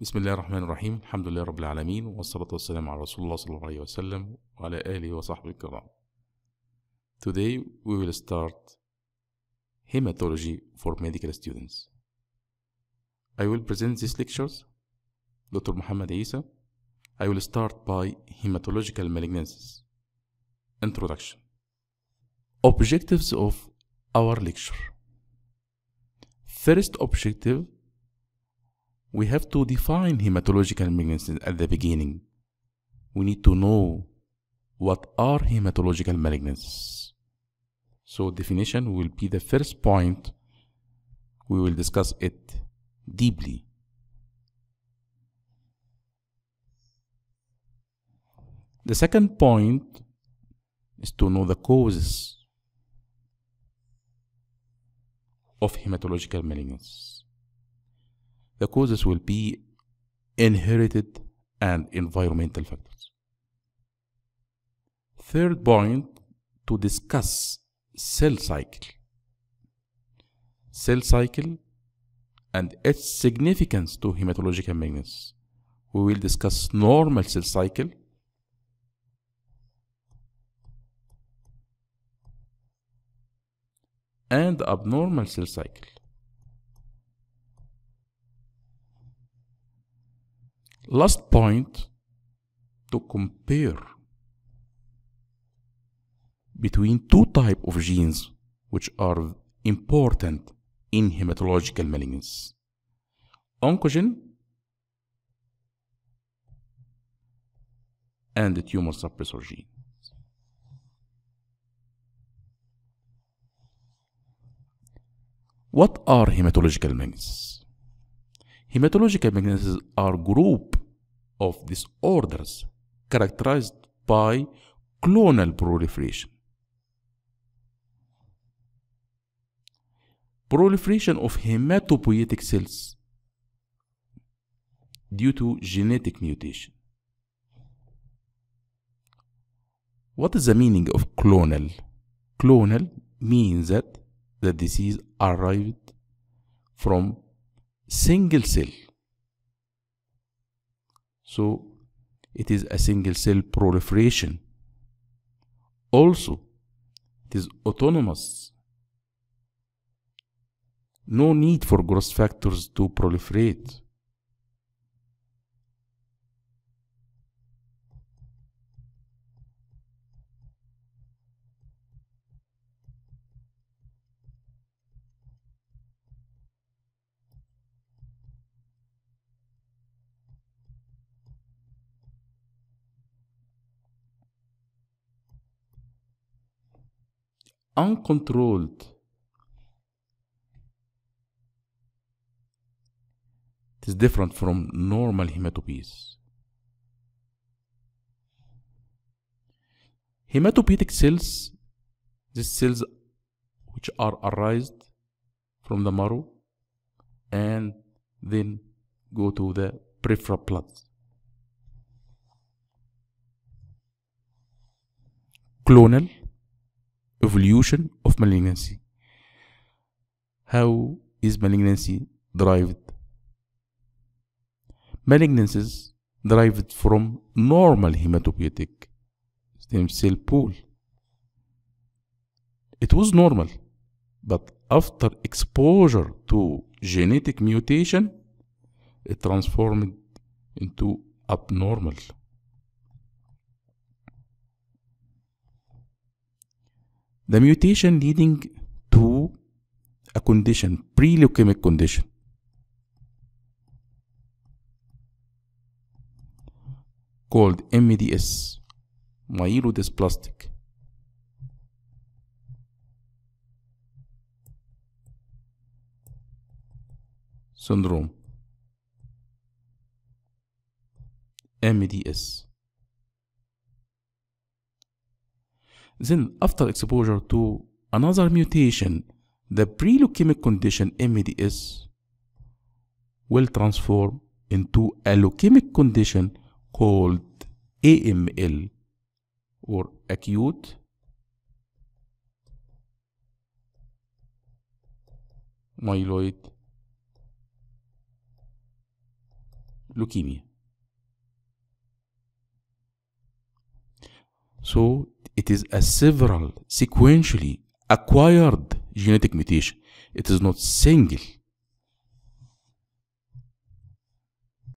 بسم الله الرحمن الرحيم الحمد لله رب العالمين والصلاة والسلام على رسول الله صلى الله عليه وسلم وعلى آله وصحبه الكرام Today we will start hematology for medical students I will present these lectures Dr. Muhammad Isa I will start by hematological malignancies Introduction Objectives of our lecture First objective we have to define hematological malignancies at the beginning. We need to know what are hematological malignancies. So definition will be the first point. We will discuss it deeply. The second point is to know the causes of hematological malignancies the causes will be inherited and environmental factors. Third point to discuss cell cycle. Cell cycle and its significance to hematological malignancies. We will discuss normal cell cycle and abnormal cell cycle. Last point to compare between two type of genes which are important in hematological malignancies. Oncogen and the tumor suppressor gene. What are hematological malignancies? Hematological malignancies are group of disorders characterized by clonal proliferation. Proliferation of hematopoietic cells due to genetic mutation. What is the meaning of clonal? Clonal means that the disease arrived from single cell so it is a single cell proliferation. Also, it is autonomous. No need for growth factors to proliferate. uncontrolled. It is different from normal hematopoiesis. Hematopoietic cells, these cells which are arised from the marrow and then go to the peripheral blood. Clonal evolution of malignancy. How is malignancy derived? Malignancies derived from normal hematopoietic stem cell pool. It was normal, but after exposure to genetic mutation, it transformed into abnormal. The mutation leading to a condition, pre-leukemic condition. called MDS, myelodysplastic. syndrome MDS Then after exposure to another mutation, the pre-leukemic condition MDS will transform into a leukemic condition called AML or acute myeloid leukemia. So it is a several sequentially acquired genetic mutation. It is not single